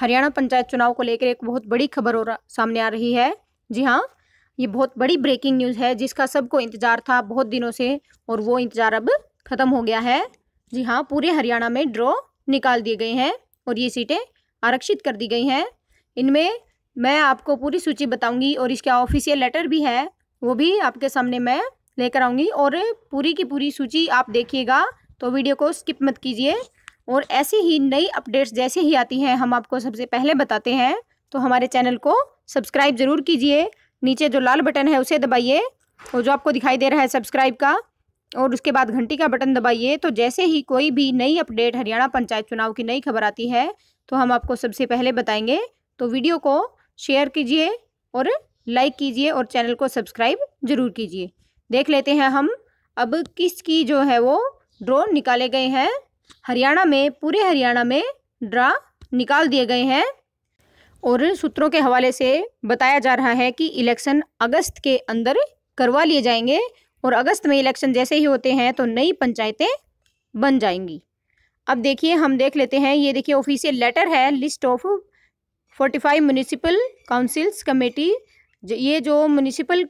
हरियाणा पंचायत चुनाव को लेकर एक बहुत बड़ी खबर हो सामने आ रही है जी हाँ ये बहुत बड़ी ब्रेकिंग न्यूज़ है जिसका सबको इंतज़ार था बहुत दिनों से और वो इंतज़ार अब ख़त्म हो गया है जी हाँ पूरे हरियाणा में ड्रॉ निकाल दिए गए हैं और ये सीटें आरक्षित कर दी गई हैं इनमें मैं आपको पूरी सूची बताऊंगी और इसका ऑफिशियल लेटर भी है वो भी आपके सामने मैं लेकर आऊँगी और पूरी की पूरी सूची आप देखिएगा तो वीडियो को स्किप मत कीजिए और ऐसी ही नई अपडेट्स जैसे ही आती हैं हम आपको सबसे पहले बताते हैं तो हमारे चैनल को सब्सक्राइब ज़रूर कीजिए नीचे जो लाल बटन है उसे दबाइए और जो आपको दिखाई दे रहा है सब्सक्राइब का और उसके बाद घंटी का बटन दबाइए तो जैसे ही कोई भी नई अपडेट हरियाणा पंचायत चुनाव की नई खबर आती है तो हम आपको सबसे पहले बताएंगे तो वीडियो को शेयर कीजिए और लाइक कीजिए और चैनल को सब्सक्राइब जरूर कीजिए देख लेते हैं हम अब किसकी जो है वो ड्रोन निकाले गए हैं हरियाणा में पूरे हरियाणा में ड्रा निकाल दिए गए हैं और सूत्रों के हवाले से बताया जा रहा है कि इलेक्शन अगस्त के अंदर करवा लिए जाएंगे और अगस्त में इलेक्शन जैसे ही होते हैं तो नई पंचायतें बन जाएंगी अब देखिए हम देख लेते हैं ये देखिए ऑफिशियल लेटर है list of forty five municipal councils committee ये जो म्यूनिसिपल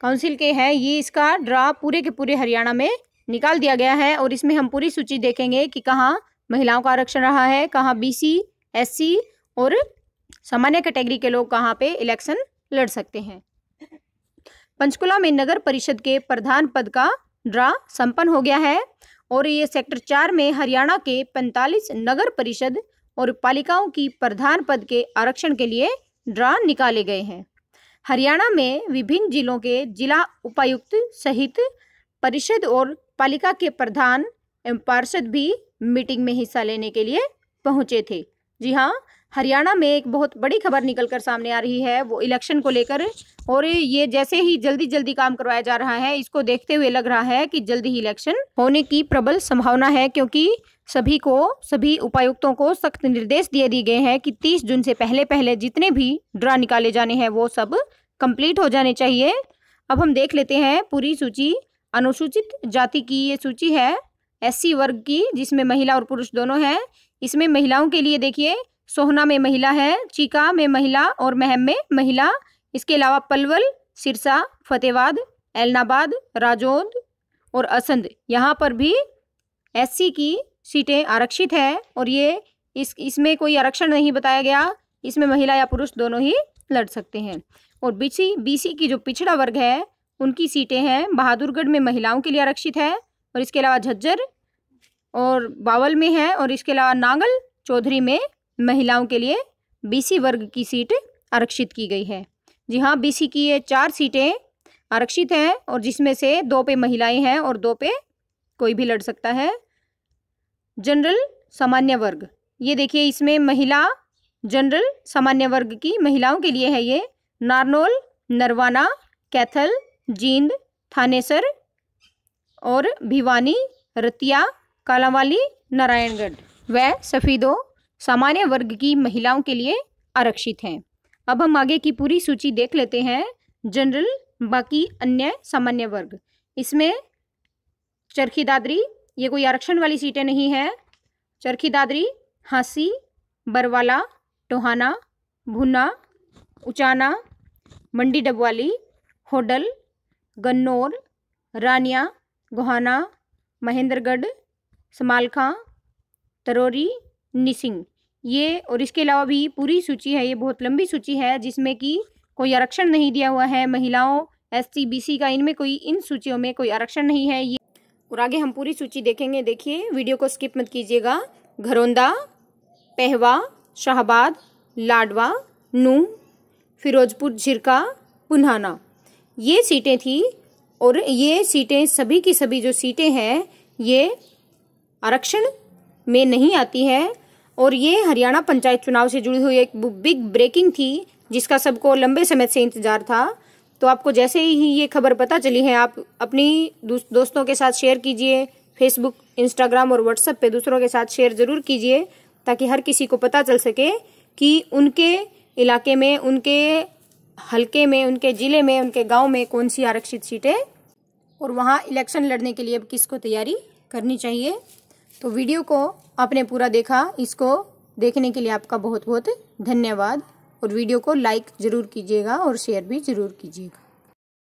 काउंसिल के हैं ये इसका ड्रा पूरे के पूरे हरियाणा में निकाल दिया गया है और इसमें हम पूरी सूची देखेंगे कि कहाँ महिलाओं का आरक्षण रहा है कहाँ बीसी एससी और सामान्य कैटेगरी के लोग कहाँ पे इलेक्शन लड़ सकते हैं पंचकुला में नगर परिषद के प्रधान पद का ड्रा संपन्न हो गया है और ये सेक्टर चार में हरियाणा के 45 नगर परिषद और पालिकाओं की प्रधान पद के आरक्षण के लिए ड्रा निकाले गए हैं हरियाणा में विभिन्न जिलों के जिला उपायुक्त सहित परिषद और पालिका के प्रधान एवं पार्षद भी मीटिंग में हिस्सा लेने के लिए पहुंचे थे जी हाँ हरियाणा में एक बहुत बड़ी खबर निकल कर सामने आ रही है वो इलेक्शन को लेकर और ये जैसे ही जल्दी जल्दी काम करवाया जा रहा है इसको देखते हुए लग रहा है कि जल्दी ही इलेक्शन होने की प्रबल संभावना है क्योंकि सभी को सभी उपायुक्तों को सख्त निर्देश दिए दिए गए हैं कि 30 जून से पहले पहले जितने भी ड्रा निकाले जाने हैं वो सब कंप्लीट हो जाने चाहिए अब हम देख लेते हैं पूरी सूची अनुसूचित जाति की ये सूची है एस वर्ग की जिसमें महिला और पुरुष दोनों हैं इसमें महिलाओं के लिए देखिए सोहना में महिला है चीका में महिला और महम में महिला इसके अलावा पलवल सिरसा फतेहबाद एलनाबाद राजौंद और असंद यहाँ पर भी एस की सीटें आरक्षित है और ये इस इसमें कोई आरक्षण नहीं बताया गया इसमें महिला या पुरुष दोनों ही लड़ सकते हैं और बीसी बीसी की जो पिछड़ा वर्ग है उनकी सीटें हैं बहादुरगढ़ में महिलाओं के लिए आरक्षित है और इसके अलावा झज्जर और बावल में है और इसके अलावा नांगल चौधरी में महिलाओं के लिए बीसी वर्ग की सीट आरक्षित की गई है जी हाँ बीसी की ये चार सीटें आरक्षित हैं और जिसमें से दो पे महिलाएं हैं और दो पे कोई भी लड़ सकता है जनरल सामान्य वर्ग ये देखिए इसमें महिला जनरल सामान्य वर्ग की महिलाओं के लिए है ये नारनोल नरवाना कैथल जींद थानेसर और भिवानी रतिया कालावाली नारायणगढ़ व सफ़ीदों सामान्य वर्ग की महिलाओं के लिए आरक्षित हैं अब हम आगे की पूरी सूची देख लेते हैं जनरल बाकी अन्य सामान्य वर्ग इसमें चरखी दादरी ये कोई आरक्षण वाली सीटें नहीं है चरखी दादरी हाँसी बरवाला टोहाना भुना उचाना मंडी डबवाली होडल गन्नौर रानिया गोहाना महेंद्रगढ़ समालखा तरोरी निसिंग ये और इसके अलावा भी पूरी सूची है ये बहुत लंबी सूची है जिसमें कि कोई आरक्षण नहीं दिया हुआ है महिलाओं एस सी का इनमें कोई इन सूचियों में कोई आरक्षण नहीं है ये और आगे हम पूरी सूची देखेंगे देखिए वीडियो को स्किप मत कीजिएगा घरौंदा पहवा शाहबाद लाडवा नू फिरोजपुर झिरका पुन्हाना ये सीटें थी और ये सीटें सभी की सभी जो सीटें हैं ये आरक्षण में नहीं आती हैं और ये हरियाणा पंचायत चुनाव से जुड़ी हुई एक बिग ब्रेकिंग थी जिसका सबको लंबे समय से इंतजार था तो आपको जैसे ही ये खबर पता चली है आप अपनी दोस्तों के साथ शेयर कीजिए फेसबुक इंस्टाग्राम और व्हाट्सएप पे दूसरों के साथ शेयर जरूर कीजिए ताकि हर किसी को पता चल सके कि उनके इलाके में उनके हल्के में उनके जिले में उनके गांव में कौन सी आरक्षित सीटें और वहाँ इलेक्शन लड़ने के लिए अब किसको तैयारी करनी चाहिए तो वीडियो को आपने पूरा देखा इसको देखने के लिए आपका बहुत बहुत धन्यवाद और वीडियो को लाइक ज़रूर कीजिएगा और शेयर भी ज़रूर कीजिएगा